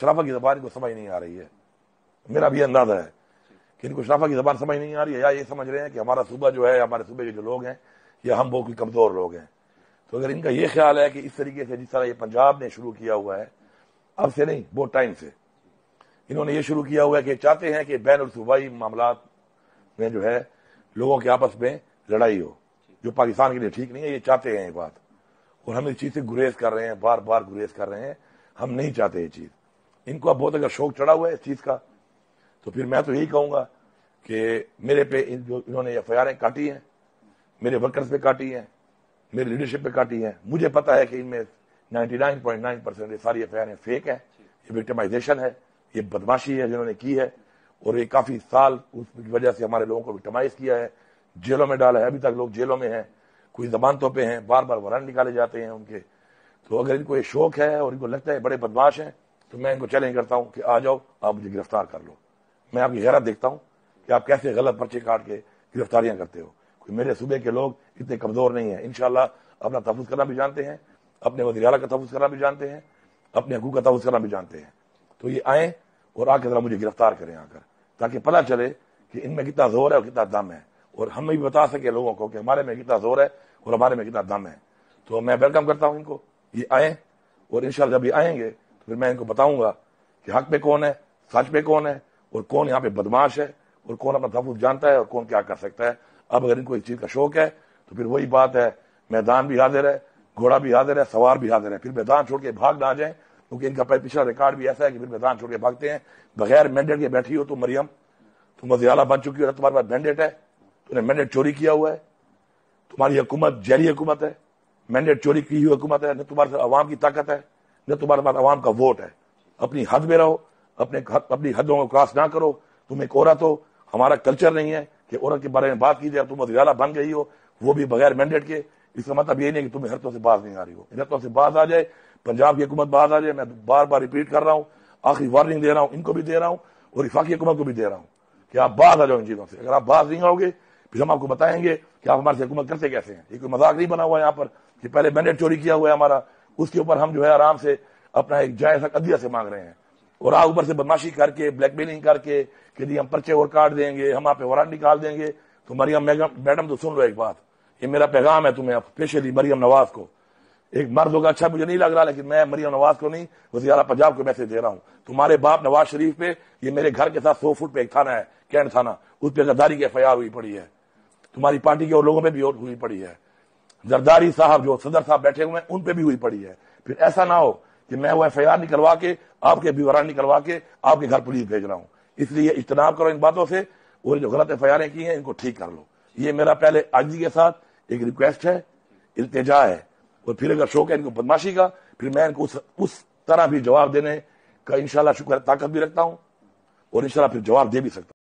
शराफा की जबान को समझ नहीं आ रही है मेरा भी अंदाजा है कि इनको शराफा की जबान समझ नहीं आ रही है या ये समझ रहे हैं कि हमारा सूबा जो है हमारे सूबे के जो लोग हैं या हम वो कोई कमजोर लोग हैं तो अगर इनका ये ख्याल है कि इस तरीके से जिस तरह ये पंजाब ने शुरू किया हुआ है अब से नहीं बहुत टाइम से इन्होंने ये शुरू किया हुआ है कि चाहते हैं कि बैन सूबाई मामला में जो है लोगों के आपस में लड़ाई हो जो पाकिस्तान के लिए ठीक नहीं है ये चाहते हैं ये बात और हम इस चीज़ से गुरेज कर रहे हैं बार बार गुरेज कर रहे हैं हम नहीं चाहते ये चीज़ इनको अब बहुत अगर शौक चढ़ा हुआ है इस चीज़ का तो फिर मैं तो यही कहूंगा कि मेरे पे इन जो इन्होंने एफ आई काटी हैं मेरे वर्कर्स पे काटी हैं मेरी लीडरशिप पे काटी हैं मुझे पता है कि इनमें 99.9 परसेंट ये सारी एफ आई फेक है ये विक्टमाइजेशन है ये बदमाशी है जिन्होंने की है और ये काफ़ी साल उसकी वजह से हमारे लोगों को विक्टमाइज किया है जेलों में डाला है अभी तक लोग जेलों में हैं कोई जमानतों पे हैं बार बार वरन निकाले जाते हैं उनके तो अगर इनको ये शौक है और इनको लगता है बड़े बदमाश हैं तो मैं इनको चैलेंज करता हूं कि आ जाओ आप मुझे गिरफ्तार कर लो मैं आपकी गैरत देखता हूँ कि आप कैसे गलत पर्चे काट के गिरफ्तारियां करते हो कोई मेरे सूबे के लोग इतने कमजोर नहीं है इनशाला अपना तहफ़ करना भी जानते हैं अपने वजी अला का तहफ़ करना भी जानते हैं अपने हकूक का तहफ़ करना भी जानते हैं तो ये आए और आके जरा मुझे गिरफ्तार करें आकर ताकि पता चले कि इनमें कितना जोर है और कितना दम है और हम भी बता सके लोगों को कि हमारे में कितना जोर है और हमारे में कितना दम है तो मैं वेलकम करता हूँ इनको ये आए और इन जब ये आएंगे फिर मैं इनको बताऊंगा कि हक पे कौन है सच पे कौन है और कौन यहाँ पे बदमाश है और कौन अपना तहफुज जानता है और कौन क्या कर सकता है अब अगर इनको इस चीज़ का शौक है तो फिर वही बात है मैदान भी हाजिर है घोड़ा भी हाजिर है सवार भी हाजिर है फिर मैदान छोड़ के भाग ना जाए क्योंकि इनका पिछला रिकॉर्ड भी ऐसा है कि फिर मैदान छोड़ के भागते हैं बगैर मैंडेट के बैठी हो तो मरियम तुम मजियाला बन चुकी हो तुम्हारे पास मैंडेट है तुमने मैंडेट चोरी किया हुआ है तुम्हारी हुकूमत जहरी हुकूमत है मैंडेट चोरी की हुई हुकूमत है न तुम्हारे आवाम की ताकत है जो तुम्हारे पास आवाम का वोट है अपनी हद में रहो अपने हद, अपनी हदों को क्रॉस ना करो तुम एक औरत हो हमारा कल्चर नहीं है कि औरत के बारे में बात की जाए तुम ज्यादा बन गई हो वो भी बगैर मैंडेट के इसका मतलब ये नहीं कि तुम्हें हरतों से बाज नहीं आ रही हो हरतों से बाज आ जाए पंजाब की हुकूमत बाज आ जाए मैं बार बार रिपीट कर रहा हूँ आखिरी वार्निंग दे रहा हूँ इनको भी दे रहा हूँ और विफाकी हुकूमत को भी दे रहा हूँ कि आप बाज आ जाओ इन चीज़ों से अगर आप बाज नहीं आओगे फिर हम आपको बताएंगे कि आप हमारे से हुकूमत करते कैसे हैं ये कोई मजाक नहीं बना हुआ है यहाँ पर कि पहले मैंडेट चोरी किया हुआ है हमारा उसके ऊपर हम जो है आराम से अपना एक जायजा कदिया अदिया से मांग रहे हैं और आग ऊपर से बदमाशी करके ब्लैकमेलिंग करके कि जी हम पर्चे और काट देंगे हम आप वारंट निकाल देंगे तो मरियम मैडम तो सुन लो एक बात ये मेरा पैगाम है तुम्हें स्पेशली मरियम नवाज को एक मर्द होगा अच्छा मुझे नहीं लग रहा लेकिन मैं मरियम नवाज को नहीं वजी अला पंजाब को मैसेज दे रहा हूँ तुम्हारे बाप नवाज शरीफ पे ये मेरे घर के साथ सौ फुट पे एक थाना है कैंट थाना उस पर गद्दारी की एफ हुई पड़ी है तुम्हारी पार्टी के और लोगों पर भी हुई पड़ी है जरदारी साहब जो सदर साहब बैठे हुए हैं उन पर भी हुई पड़ी है फिर ऐसा ना हो कि मैं वो एफ आई आर निकलवा के आपके विवरण निकलवा के आपके घर पुलिस भेज रहा हूँ इसलिए इज्तनाब करो इन बातों से और जो गलत एफ आई आरें की हैं इनको ठीक कर लो ये मेरा पहले आजी के साथ एक रिक्वेस्ट है इल्तजा है और फिर अगर शौक है इनको बदमाशी का फिर मैं इनको उस, उस तरह भी जवाब देने का इनशाला शुक्र ताकत भी रखता हूँ और इनशाला फिर जवाब दे भी सकता हूँ